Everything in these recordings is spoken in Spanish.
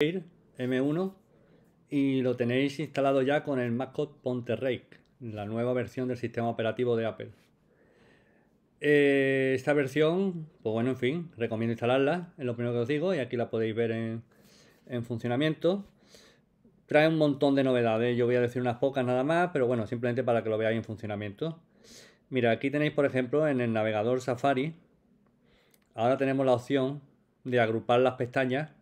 M1 y lo tenéis instalado ya con el Ponte Ponterrey, la nueva versión del sistema operativo de Apple. Eh, esta versión, pues bueno, en fin, recomiendo instalarla, es lo primero que os digo, y aquí la podéis ver en, en funcionamiento. Trae un montón de novedades, yo voy a decir unas pocas nada más, pero bueno, simplemente para que lo veáis en funcionamiento. Mira, aquí tenéis, por ejemplo, en el navegador Safari, ahora tenemos la opción de agrupar las pestañas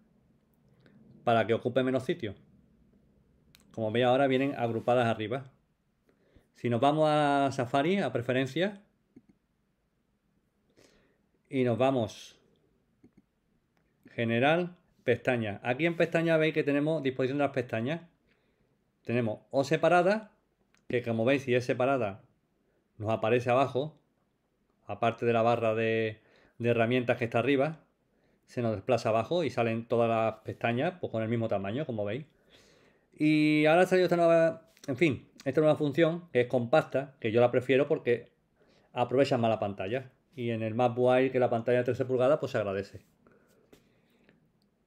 para que ocupe menos sitio. Como veis ahora vienen agrupadas arriba. Si nos vamos a Safari, a preferencia y nos vamos general, pestaña. Aquí en pestaña veis que tenemos disposición de las pestañas. Tenemos o separada, que como veis si es separada nos aparece abajo, aparte de la barra de herramientas que está arriba se nos desplaza abajo y salen todas las pestañas pues, con el mismo tamaño, como veis. Y ahora ha salido esta nueva, en fin, esta nueva función que es compacta, que yo la prefiero porque aprovecha más la pantalla. Y en el MacBook Air que la pantalla de 13 pulgadas pues se agradece.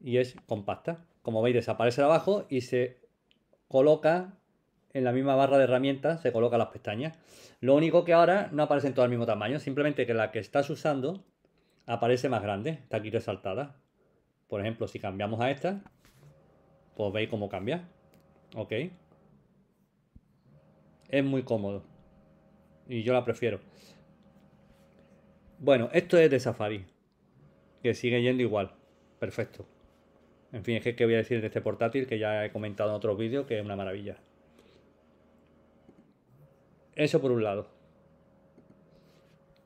Y es compacta. Como veis desaparece abajo y se coloca en la misma barra de herramientas, se colocan las pestañas. Lo único que ahora no aparecen todo al mismo tamaño, simplemente que la que estás usando aparece más grande, está aquí resaltada. Por ejemplo, si cambiamos a esta, pues veis cómo cambia. Ok. Es muy cómodo. Y yo la prefiero. Bueno, esto es de Safari. Que sigue yendo igual. Perfecto. En fin, es que, que voy a decir de este portátil que ya he comentado en otros vídeos que es una maravilla. Eso por un lado.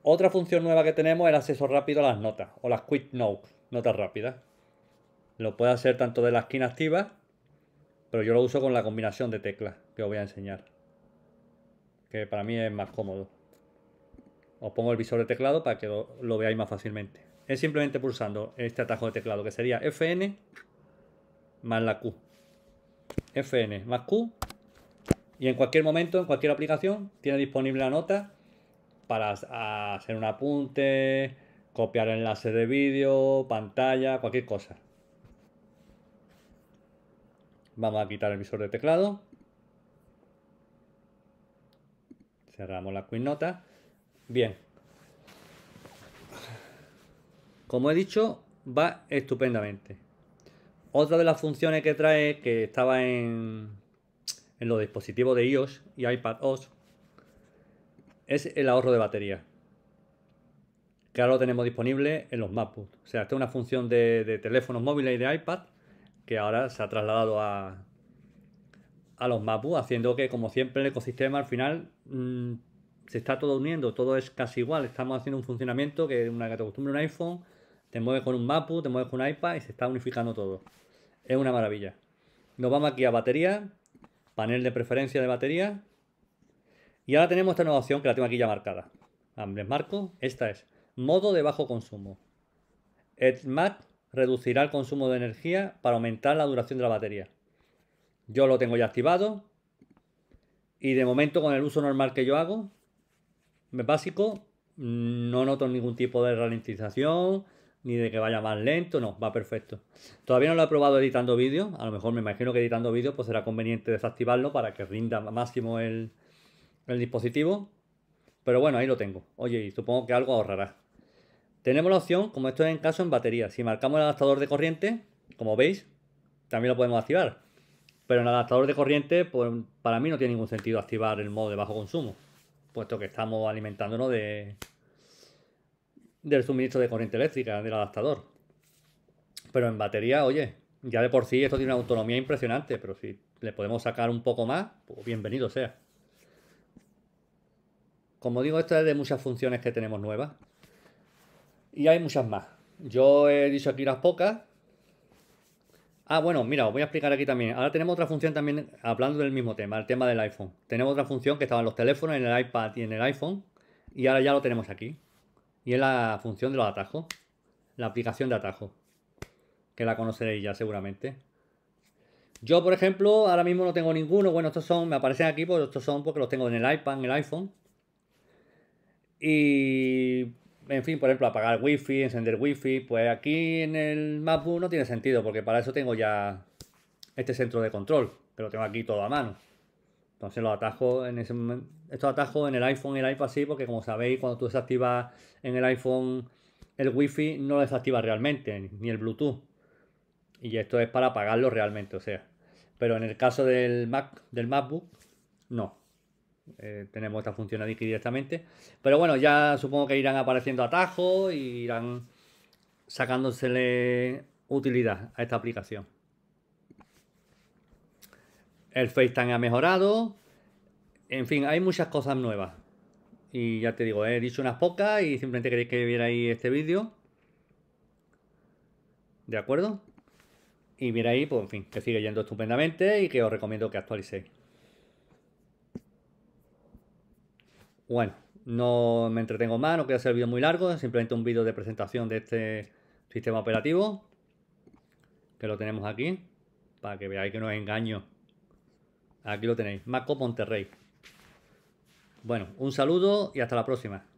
Otra función nueva que tenemos es el acceso rápido a las notas o las quick notes, notas rápidas. Lo puede hacer tanto de la esquina activa, pero yo lo uso con la combinación de teclas que os voy a enseñar. Que para mí es más cómodo. Os pongo el visor de teclado para que lo, lo veáis más fácilmente. Es simplemente pulsando este atajo de teclado que sería FN más la Q. FN más Q. Y en cualquier momento, en cualquier aplicación, tiene disponible la nota para hacer un apunte, copiar enlace de vídeo, pantalla, cualquier cosa. Vamos a quitar el visor de teclado. Cerramos la QuickNota. Bien. Como he dicho, va estupendamente. Otra de las funciones que trae, que estaba en, en los dispositivos de iOS y iPadOS, es el ahorro de batería. Que ahora lo tenemos disponible en los MacBook. O sea, esta es una función de, teléfonos móviles y de iPad que ahora se ha trasladado a, a los MacBook, haciendo que, como siempre, el ecosistema al final mm, se está todo uniendo, todo es casi igual. Estamos haciendo un funcionamiento que una que te acostumbra un iPhone, te mueves con un MacBook, te mueves con un iPad y se está unificando todo. Es una maravilla. Nos vamos aquí a batería, panel de preferencia de batería, y ahora tenemos esta nueva opción que la tengo aquí ya marcada. Ah, les marco. Esta es modo de bajo consumo. EdMat reducirá el consumo de energía para aumentar la duración de la batería. Yo lo tengo ya activado. Y de momento con el uso normal que yo hago, básico, no noto ningún tipo de ralentización, ni de que vaya más lento, no, va perfecto. Todavía no lo he probado editando vídeo. a lo mejor me imagino que editando vídeo pues será conveniente desactivarlo para que rinda máximo el, el dispositivo. Pero bueno, ahí lo tengo. Oye, y supongo que algo ahorrará. Tenemos la opción, como esto es en caso, en batería. Si marcamos el adaptador de corriente, como veis, también lo podemos activar. Pero en el adaptador de corriente, pues para mí no tiene ningún sentido activar el modo de bajo consumo. Puesto que estamos alimentándonos de del suministro de corriente eléctrica, del adaptador. Pero en batería, oye, ya de por sí esto tiene una autonomía impresionante, pero si le podemos sacar un poco más, pues bienvenido sea. Como digo, esto es de muchas funciones que tenemos nuevas. Y hay muchas más. Yo he dicho aquí las pocas. Ah, bueno, mira, os voy a explicar aquí también. Ahora tenemos otra función también, hablando del mismo tema, el tema del iPhone. Tenemos otra función que estaba en los teléfonos, en el iPad y en el iPhone. Y ahora ya lo tenemos aquí. Y es la función de los atajos. La aplicación de atajos. Que la conoceréis ya seguramente. Yo, por ejemplo, ahora mismo no tengo ninguno. Bueno, estos son, me aparecen aquí, porque estos son porque los tengo en el iPad, en el iPhone. Y, en fin, por ejemplo, apagar wifi, encender wifi, pues aquí en el MacBook no tiene sentido, porque para eso tengo ya este centro de control, que lo tengo aquí todo a mano. Entonces lo atajo en ese momento, estos atajo en el iPhone y el iPad sí, porque como sabéis, cuando tú desactivas en el iPhone el wifi, no lo desactivas realmente, ni el Bluetooth. Y esto es para apagarlo realmente, o sea. Pero en el caso del Mac, del MacBook, no. Eh, tenemos esta función aquí directamente. Pero bueno, ya supongo que irán apareciendo atajos y irán sacándosele utilidad a esta aplicación. El FaceTime ha mejorado. En fin, hay muchas cosas nuevas. Y ya te digo, he dicho unas pocas y simplemente queréis que vierais este vídeo. ¿De acuerdo? Y vierais, pues en fin, que sigue yendo estupendamente y que os recomiendo que actualicéis. Bueno, no me entretengo más, no quiero hacer el vídeo muy largo, simplemente un vídeo de presentación de este sistema operativo, que lo tenemos aquí, para que veáis que no es engaño. Aquí lo tenéis, Maco Monterrey. Bueno, un saludo y hasta la próxima.